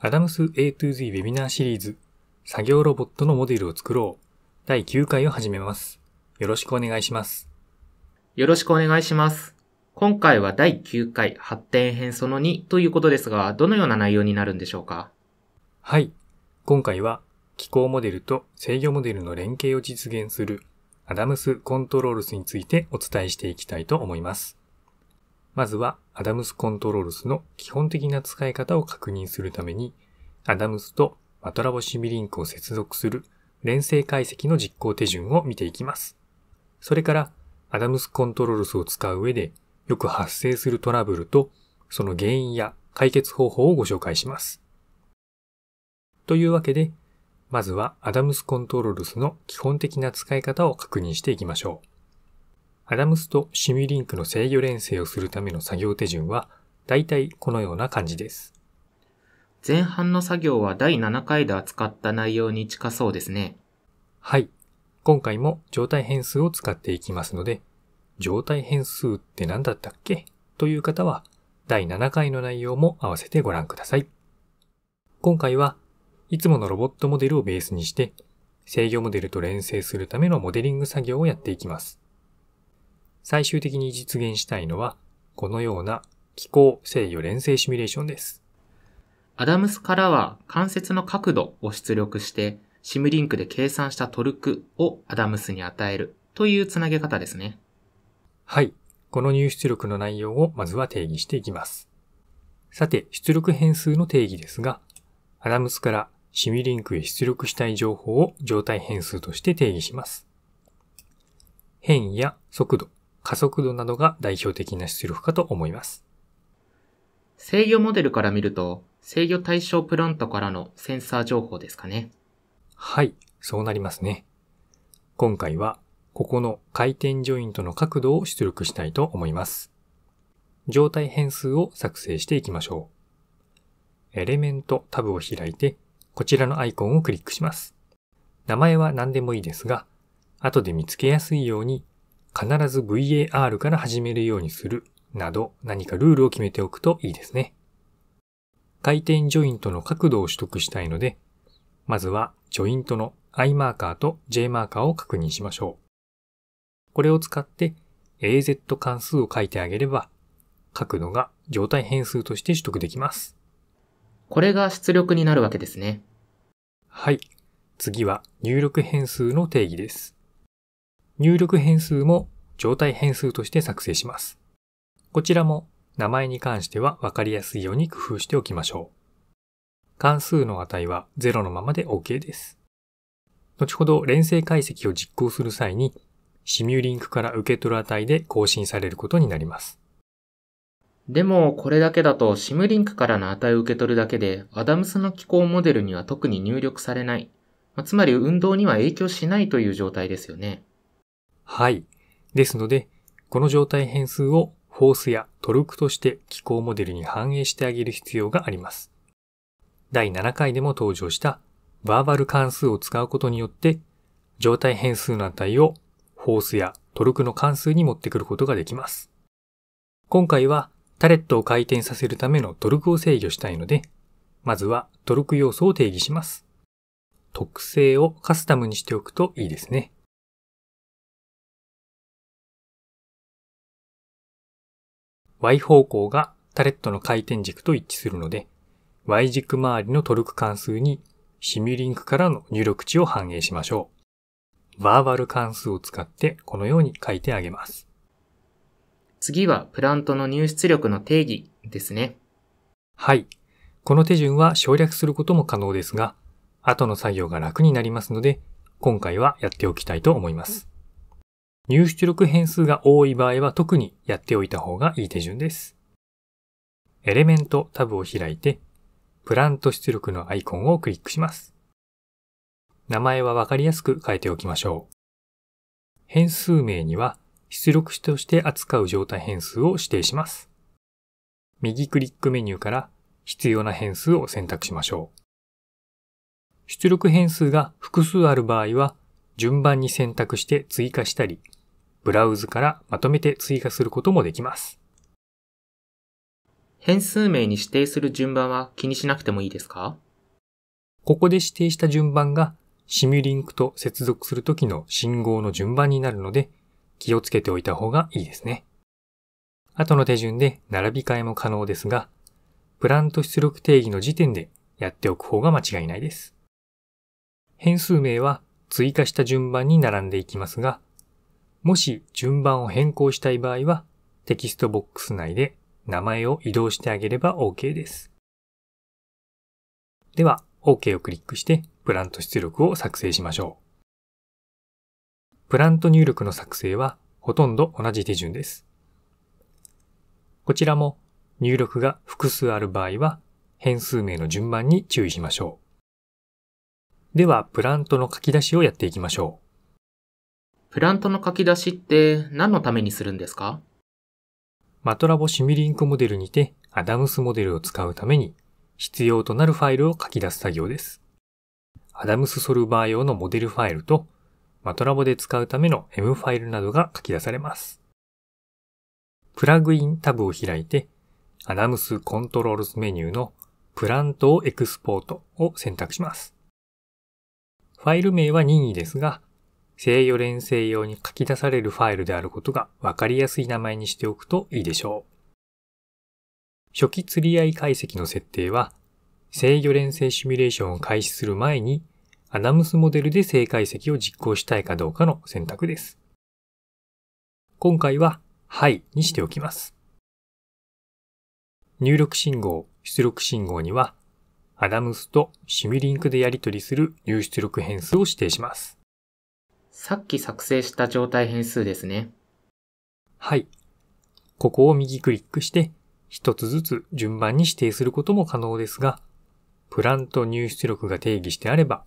アダムス A 2 Z ウェビナーシリーズ作業ロボットのモデルを作ろう第9回を始めます。よろしくお願いします。よろしくお願いします。今回は第9回発展編その2ということですが、どのような内容になるんでしょうかはい。今回は気候モデルと制御モデルの連携を実現するアダムスコントロールスについてお伝えしていきたいと思います。まずは、アダムスコントロールスの基本的な使い方を確認するために、アダムスとマトラボシミリンクを接続する連成解析の実行手順を見ていきます。それから、アダムスコントロールスを使う上で、よく発生するトラブルと、その原因や解決方法をご紹介します。というわけで、まずはアダムスコントロールスの基本的な使い方を確認していきましょう。アダムスとシミリンクの制御連成をするための作業手順は、だいたいこのような感じです。前半の作業は第7回で扱った内容に近そうですね。はい。今回も状態変数を使っていきますので、状態変数って何だったっけという方は、第7回の内容も合わせてご覧ください。今回はいつものロボットモデルをベースにして、制御モデルと連成するためのモデリング作業をやっていきます。最終的に実現したいのは、このような気候制御連成シミュレーションです。アダムスからは関節の角度を出力して、シムリンクで計算したトルクをアダムスに与えるというつなげ方ですね。はい。この入出力の内容をまずは定義していきます。さて、出力変数の定義ですが、アダムスからシミリンクへ出力したい情報を状態変数として定義します。変や速度、加速度などが代表的な出力かと思います。制御モデルから見ると、制御対象プラントからのセンサー情報ですかね。はい、そうなりますね。今回は、ここの回転ジョイントの角度を出力したいと思います。状態変数を作成していきましょう。エレメントタブを開いて、こちらのアイコンをクリックします。名前は何でもいいですが、後で見つけやすいように必ず VAR から始めるようにするなど何かルールを決めておくといいですね。回転ジョイントの角度を取得したいので、まずはジョイントの I マーカーと J マーカーを確認しましょう。これを使って AZ 関数を書いてあげれば、角度が状態変数として取得できます。これが出力になるわけですね。はい。次は入力変数の定義です。入力変数も状態変数として作成します。こちらも名前に関しては分かりやすいように工夫しておきましょう。関数の値は0のままで OK です。後ほど連成解析を実行する際に、シミュリンクから受け取る値で更新されることになります。でも、これだけだと、シムリンクからの値を受け取るだけで、アダムスの気候モデルには特に入力されない。つまり、運動には影響しないという状態ですよね。はい。ですので、この状態変数をフォースやトルクとして気候モデルに反映してあげる必要があります。第7回でも登場したバーバル関数を使うことによって、状態変数の値をフォースやトルクの関数に持ってくることができます。今回はタレットを回転させるためのトルクを制御したいので、まずはトルク要素を定義します。特性をカスタムにしておくといいですね。Y 方向がタレットの回転軸と一致するので、Y 軸周りのトルク関数にシミュリンクからの入力値を反映しましょう。バーバル関数を使ってこのように書いてあげます。次はプラントの入出力の定義ですね。はい。この手順は省略することも可能ですが、後の作業が楽になりますので、今回はやっておきたいと思います。入出力変数が多い場合は特にやっておいた方がいい手順です。エレメントタブを開いて、プラント出力のアイコンをクリックします。名前はわかりやすく変えておきましょう。変数名には出力値として扱う状態変数を指定します。右クリックメニューから必要な変数を選択しましょう。出力変数が複数ある場合は順番に選択して追加したりブラウズからまとめて追加することもできます。変数名に指定する順番は気にしなくてもいいですかここで指定した順番がシミュリンクと接続するときの信号の順番になるので気をつけておいた方がいいですね。後の手順で並び替えも可能ですが、プラント出力定義の時点でやっておく方が間違いないです。変数名は追加した順番に並んでいきますが、もし順番を変更したい場合は、テキストボックス内で名前を移動してあげれば OK です。では、OK をクリックしてプラント出力を作成しましょう。プラント入力の作成はほとんど同じ手順です。こちらも入力が複数ある場合は変数名の順番に注意しましょう。では、プラントの書き出しをやっていきましょう。プラントの書き出しって何のためにするんですかマトラボシミリンクモデルにてアダムスモデルを使うために必要となるファイルを書き出す作業です。アダムスソルバー用のモデルファイルとマトラボで使うための M ファイルなどが書き出されます。プラグインタブを開いてアダムスコントロールズメニューのプラントをエクスポートを選択します。ファイル名は任意ですが、制御連成用に書き出されるファイルであることが分かりやすい名前にしておくといいでしょう。初期釣り合い解析の設定は、制御連成シミュレーションを開始する前に、アナムスモデルで正解析を実行したいかどうかの選択です。今回は、はいにしておきます。入力信号、出力信号には、アダムスとシミリンクでやり取りする入出力変数を指定します。さっき作成した状態変数ですね。はい。ここを右クリックして、一つずつ順番に指定することも可能ですが、プラント入出力が定義してあれば、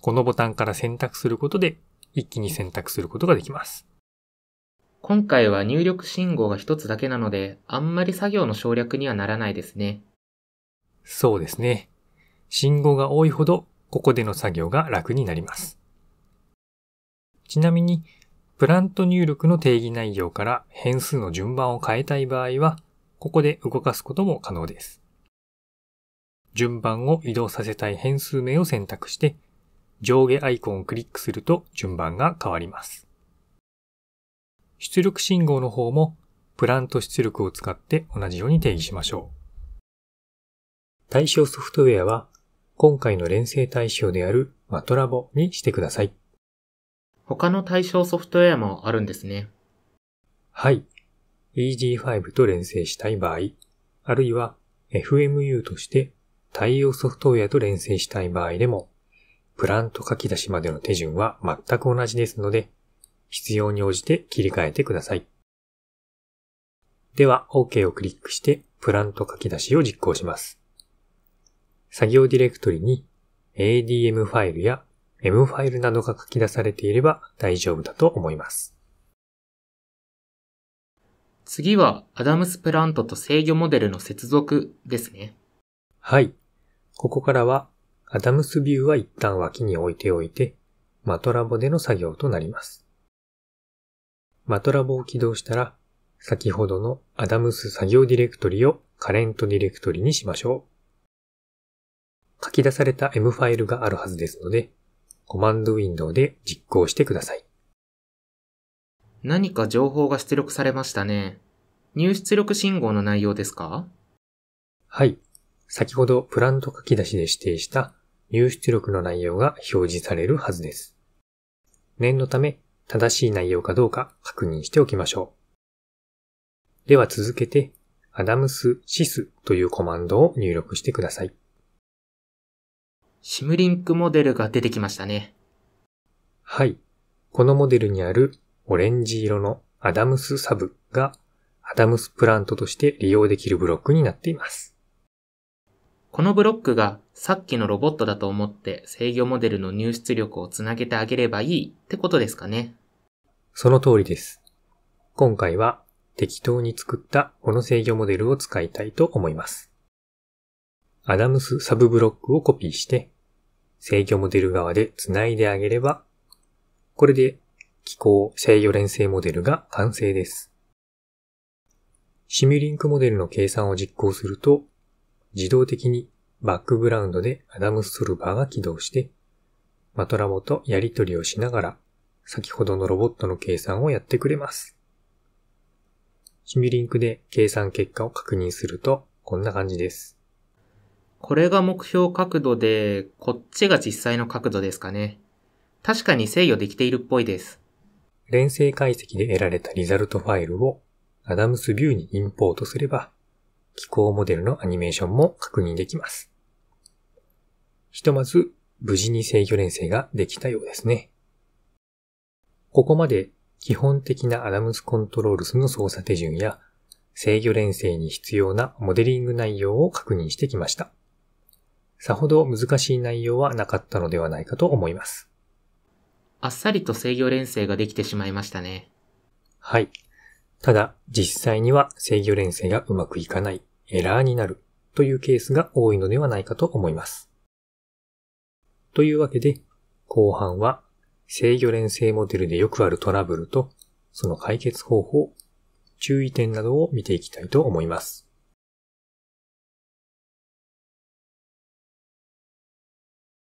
このボタンから選択することで一気に選択することができます。今回は入力信号が一つだけなので、あんまり作業の省略にはならないですね。そうですね。信号が多いほど、ここでの作業が楽になります。ちなみに、プラント入力の定義内容から変数の順番を変えたい場合は、ここで動かすことも可能です。順番を移動させたい変数名を選択して、上下アイコンをクリックすると順番が変わります。出力信号の方も、プラント出力を使って同じように定義しましょう。対象ソフトウェアは、今回の連成対象であるマトラボにしてください。他の対象ソフトウェアもあるんですね。はい。EG5 と連携したい場合、あるいは FMU として対応ソフトウェアと連携したい場合でも、プラント書き出しまでの手順は全く同じですので、必要に応じて切り替えてください。では、OK をクリックして、プラント書き出しを実行します。作業ディレクトリに ADM ファイルや M ファイルなどが書き出されていれば大丈夫だと思います。次は、アダムスプラントと制御モデルの接続ですね。はい。ここからは、アダムスビューは一旦脇に置いておいて、マトラボでの作業となります。マトラボを起動したら、先ほどのアダムス作業ディレクトリをカレントディレクトリにしましょう。書き出された M ファイルがあるはずですので、コマンドウィンドウで実行してください。何か情報が出力されましたね。入出力信号の内容ですかはい。先ほどプラント書き出しで指定した入出力の内容が表示されるはずです。念のため正しい内容かどうか確認しておきましょう。では続けて、アダムスシスというコマンドを入力してください。シムリンクモデルが出てきましたね。はい。このモデルにあるオレンジ色のアダムスサブがアダムスプラントとして利用できるブロックになっています。このブロックがさっきのロボットだと思って制御モデルの入出力をつなげてあげればいいってことですかね。その通りです。今回は適当に作ったこの制御モデルを使いたいと思います。アダムスサブブロックをコピーして制御モデル側で繋いであげれば、これで気候制御連成モデルが完成です。シミュリンクモデルの計算を実行すると、自動的にバックグラウンドでアダムストルバーが起動して、マトラボとやり取りをしながら、先ほどのロボットの計算をやってくれます。シミュリンクで計算結果を確認すると、こんな感じです。これが目標角度で、こっちが実際の角度ですかね。確かに制御できているっぽいです。連成解析で得られたリザルトファイルをアダムスビューにインポートすれば、気候モデルのアニメーションも確認できます。ひとまず、無事に制御連成ができたようですね。ここまで基本的なアダムスコントロールスの操作手順や制御連成に必要なモデリング内容を確認してきました。さほど難しい内容はなかったのではないかと思います。あっさりと制御連成ができてしまいましたね。はい。ただ、実際には制御連成がうまくいかない、エラーになるというケースが多いのではないかと思います。というわけで、後半は制御連成モデルでよくあるトラブルと、その解決方法、注意点などを見ていきたいと思います。